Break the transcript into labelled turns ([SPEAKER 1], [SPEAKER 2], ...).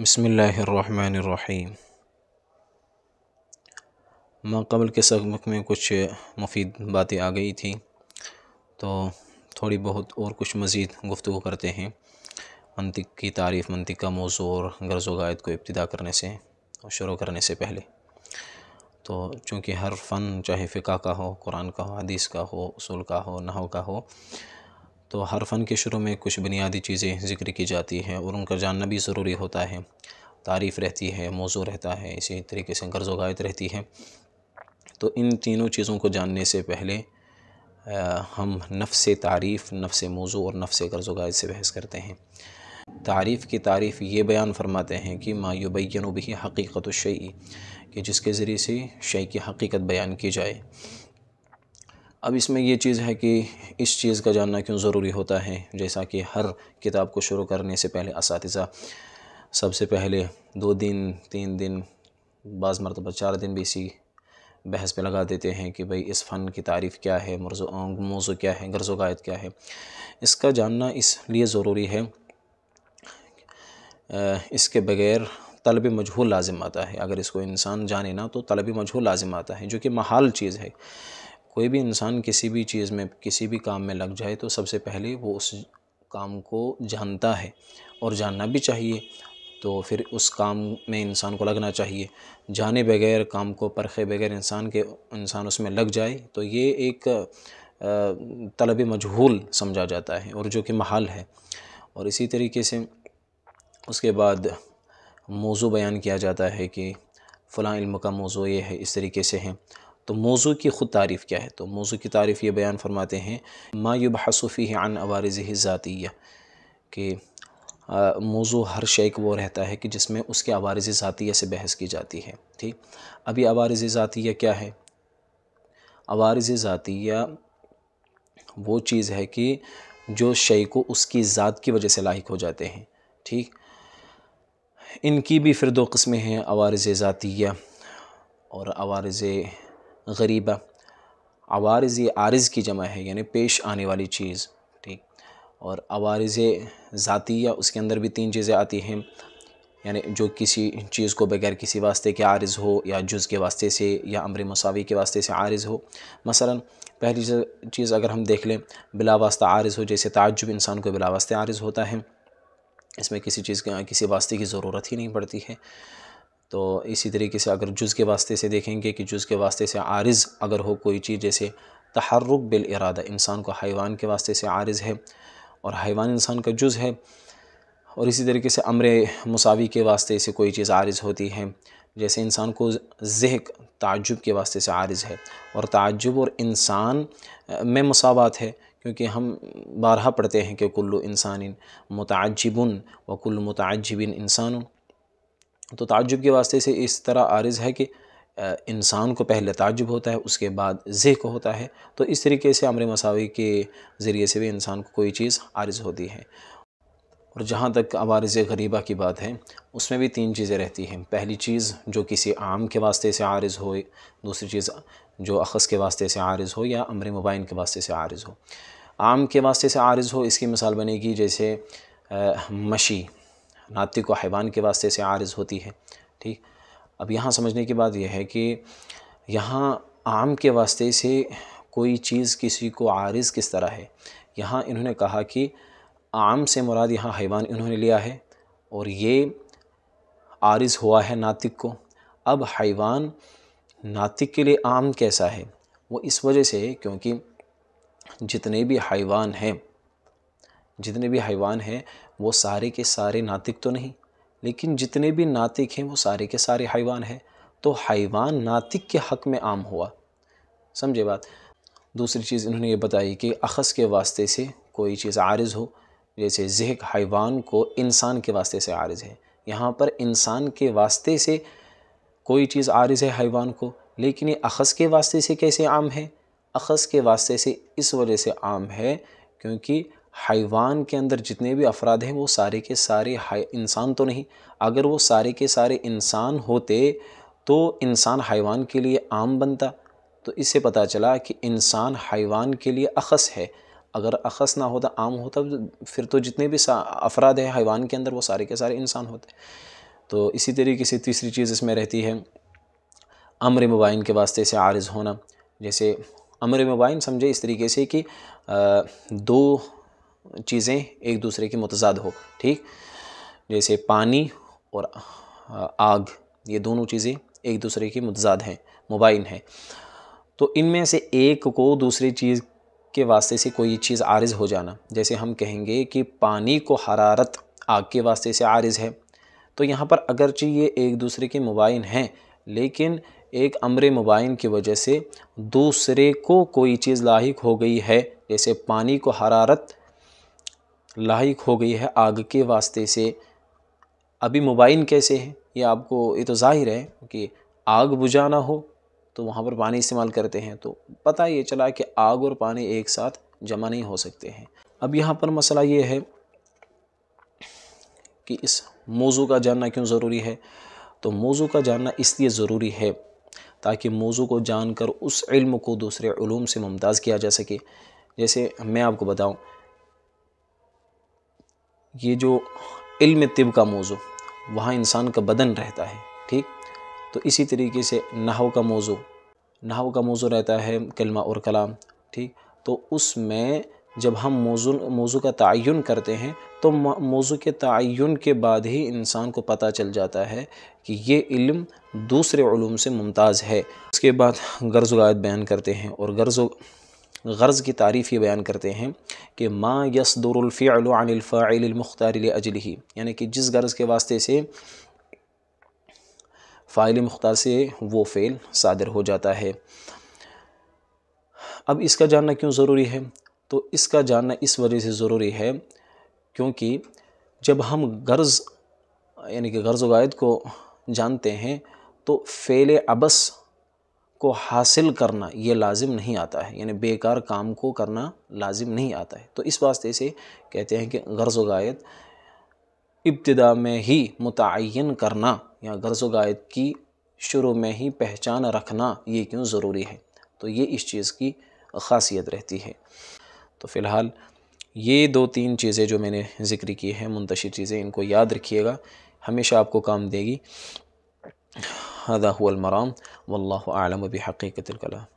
[SPEAKER 1] बसमीम माकबल के सबक में कुछ मुफीद बातें आ गई थी तो थोड़ी बहुत और कुछ मज़ीद गुफ्तु करते हैं मनतिक की तारीफ़ मनतिक का मौजू और गर्ज़ वायद को इब्तदा करने से और शुरू करने से पहले तो चूँकि हर फ़न चाहे फ़िका का हो कुरान का हो हदीस का हो उसूल का हो नहव का हो तो हर फ़न के शुरू में कुछ बुनियादी चीज़ें ज़िक्र की जाती हैं और उनका जानना भी ज़रूरी होता है तारीफ़ रहती है मौजू रहता है इसी तरीके से गर्ज़ वायत रहती है तो इन तीनों चीज़ों को जानने से पहले आ, हम नफ्स तारीफ़ नफ्स मौजू और नफ्स गर्ज़ वायत से बहस करते हैं तारीफ़ की तारीफ़ ये बयान फरमाते हैं कि मायूबैन भी हकीकत शई कि जिसके ज़रिए से शई की हकीकत बयान की जाए अब इसमें ये चीज़ है कि इस चीज़ का जानना क्यों ज़रूरी होता है जैसा कि हर किताब को शुरू करने से पहले इस सबसे पहले दो दिन तीन दिन बाज़ मरतबा चार दिन भी इसी बहस पे लगा देते हैं कि भाई इस फ़न की तारीफ़ क्या है मौजू क्या है गर्ज़ गायद क्या है इसका जानना इसलिए ज़रूरी है इसके बगैर तलब मजहूल लाजिम आता है अगर इसको इंसान जाने ना तो तलब मजहूल लाजिम आता है जो कि महाल चीज़ है कोई भी इंसान किसी भी चीज़ में किसी भी काम में लग जाए तो सबसे पहले वो उस काम को जानता है और जानना भी चाहिए तो फिर उस काम में इंसान को लगना चाहिए जाने बगैर काम को परखे बगैर इंसान के इंसान उसमें लग जाए तो ये एक तलब मजहूल समझा जाता है और जो कि महाल है और इसी तरीके से उसके बाद मौजू बयान किया जाता है कि फ़लाँ इल्म का मौजू ये है इस तरीके से है तो मौजू की ख़ुद तारीफ़ क्या है तो मौजू की तारीफ़ ये बयान फरमाते हैं मायूब हसफ़ी है अन अवारज़ ज़ातिया कि मौजू हर शे वो रहता है कि जिसमें उसके आवार ज़ातिया से बहस की जाती है ठीक अभी आवारज़ ज़ातिया क्या है आवार ज़ातिया वो चीज़ है कि जो शे को उसकी ज़ात की वजह से लाइक हो जाते हैं ठीक इनकी भी फिर दो कस्में हैं अवारज़ ज़ातिया और आवारज़ गरीबा आवारज़ ये आरज़ की जमा है यानी पेश आने वाली चीज़ ठीक और आवारज़ ज़ातिया उसके अंदर भी तीन चीज़ें आती हैं यानी जो किसी चीज़ को बगैर किसी वास्ते के आरज़ हो या जुज़ के वास्ते से या अमर मसावी के वास्ते से आरज़ हो मसलन पहली चीज़ अगर हम देख लें बिला वास्ता आरज़ हो जैसे ताजुब इंसान को बिला वास्ते आरज़ होता है इसमें किसी चीज़ किसी वास्ते की ज़रूरत ही नहीं पड़ती है तो इसी तरीके से अगर जुज़ के वास्ते से देखेंगे कि जुज़ के वास्ते से आरज़ अगर हो कोई चीज़ जैसे तहरक बिल इरादा इंसान को हैवान के वास्ते से आरज़ है और हैवान इंसान का जुज़ है और इसी तरीके से अमर मसावी के वास्ते से कोई चीज़ आरज़ होती है जैसे इंसान को जहक ताजुब के वास्ते से आरज़ है और ताजुब और इंसान में मसावत है क्योंकि हम बारहा पढ़ते हैं कि कुल्लु इंसान मतजबन व कुल्लु मुतजबिन इंसान तो ताजुब के वास्ते से इस तरह आरज़ है कि इंसान को पहले ताजुब होता है उसके बाद जह को होता है तो इस तरीके से अमर मसावी के ज़रिए से भी इंसान को कोई चीज़ आरज़ होती है और जहाँ तक आवारज़ गरीबा की बात है उसमें भी तीन चीज़ें रहती हैं पहली चीज़ जो किसी आम के वास्ते से आरज़ हो दूसरी चीज़ जो अखस के वास्ते से आरज़ हो या अमर मुबाइन के वास्ते से आरज़ हो आम के वास्ते से आरज़ हो इसकी मिसाल बनेगी जैसे मशी नातिक को हैवान के वास्ते से आरज़ होती है ठीक अब यहाँ समझने की बात यह है कि यहाँ आम के वास्ते से कोई चीज़ किसी को आरज़ किस तरह है यहाँ इन्होंने कहा कि आम से मुराद यहाँ हैवान इन्होंने लिया है और ये आरज़ हुआ है नातिक को अब हैवान नातिक के लिए आम कैसा है वो इस वजह से है क्योंकि जितने भी हैवान हैं जितने भी हैवान हैं वो सारे के सारे नातिक तो नहीं लेकिन जितने भी नातिक हैं वो सारे के सारे हैवान हैं तो हैवान नातिक के हक़ में आम हुआ समझे बात दूसरी चीज़ इन्होंने ये बताई कि अखस के वास्ते से कोई चीज़ आरज़ हो जैसे जहक हैवान को इंसान के वास्ते से आरज़ है यहाँ पर इंसान के वास्ते से कोई चीज़ आरज़ है हैवान को लेकिन ये अखस के वास्ते से कैसे आम है अखस के वास्ते से इस वजह से आम है क्योंकि हैवान के अंदर जितने भी अफराद हैं वो सारे के सारे इंसान तो नहीं अगर वो सारे के सारे इंसान होते तो इंसान हैवान के लिए आम बनता तो इससे पता चला कि इंसान हैवान के लिए अखस है अगर अखस ना होता आम होता फिर तो जितने भी अफराद हैं हैवान के अंदर वो सारे के सारे इंसान होते तो इसी तरीके से तीसरी चीज़ इसमें रहती है अमर मुबाइन के वास्ते से आरज़ होना जैसे अमर मुबाइन समझे इस तरीके से कि दो चीज़ें एक दूसरे के मतजाद हो ठीक जैसे पानी और आग ये दोनों चीज़ें एक दूसरे के मतजाद हैं मुबाइन हैं तो इनमें से एक को दूसरी चीज़ के वास्ते से कोई चीज़ आरज़ हो जाना जैसे हम कहेंगे कि पानी को हरारत आग के वास्ते से आरज़ है तो यहाँ पर अगरचि ये एक दूसरे के मुबाइन हैं लेकिन एक अमर मुबाइन की वजह से दूसरे को कोई चीज़ लाक हो गई है जैसे पानी को हरारत लाइक हो गई है आग के वास्ते से अभी मुबाइन कैसे है ये आपको ये तो जाहिर है कि आग बुझाना हो तो वहाँ पर पानी इस्तेमाल करते हैं तो पता ये चला कि आग और पानी एक साथ जमा नहीं हो सकते हैं अब यहाँ पर मसला ये है कि इस मौजू का जानना क्यों ज़रूरी है तो मौजू का जानना इसलिए ज़रूरी है ताकि मौजू को जानकर उस इल्म को दूसरे ूम से मुमताज़ किया जा सके जैसे मैं आपको बताऊं ये जो इल्म तिब का मौजू वहाँ इंसान का बदन रहता है ठीक तो इसी तरीके से नहव का मौजू नहव का मौजू रहता है कलमा और कलाम ठीक तो उसमें जब हम मौजू मौजू का तयन करते हैं तो मौजू के तयन के बाद ही इंसान को पता चल जाता है कि ये इल्म दूसरे ूम से मुमताज़ है उसके बाद गर्ज़ बयान करते हैं और गर्ज़ गर्ज़ की तारीफ़ ये बयान करते हैं कि माँ यसदरफ़िलफ़ाइलमख्तार अजल ही यानी कि जिस गर्ज़ के वास्ते से फ़ाइल मुख्तार से वो फ़ेल सादर हो जाता है अब इसका जानना क्यों ज़रूरी है तो इसका जानना इस वजह से ज़रूरी है क्योंकि जब हम गर्ज़ यानी कि गर्ज़ वायद को जानते हैं तो फ़ेल अबस को हासिल करना ये लाजिम नहीं आता है यानी बेकार काम को करना लाजिम नहीं आता है तो इस वास्ते से कहते हैं कि गर्ज़ गायत इब्तदा में ही मुतन करना या गर्ज़ वायद की शुरू में ही पहचान रखना ये क्यों ज़रूरी है तो ये इस चीज़ की खासियत रहती है तो फ़िलहाल ये दो तीन चीज़ें जो मैंने ज़िक्र की हैं मुंतशिर चीज़ें इनको याद रखिएगा हमेशा आपको काम देगी هذا هو المرام والله أعلم بحقيقة الكلام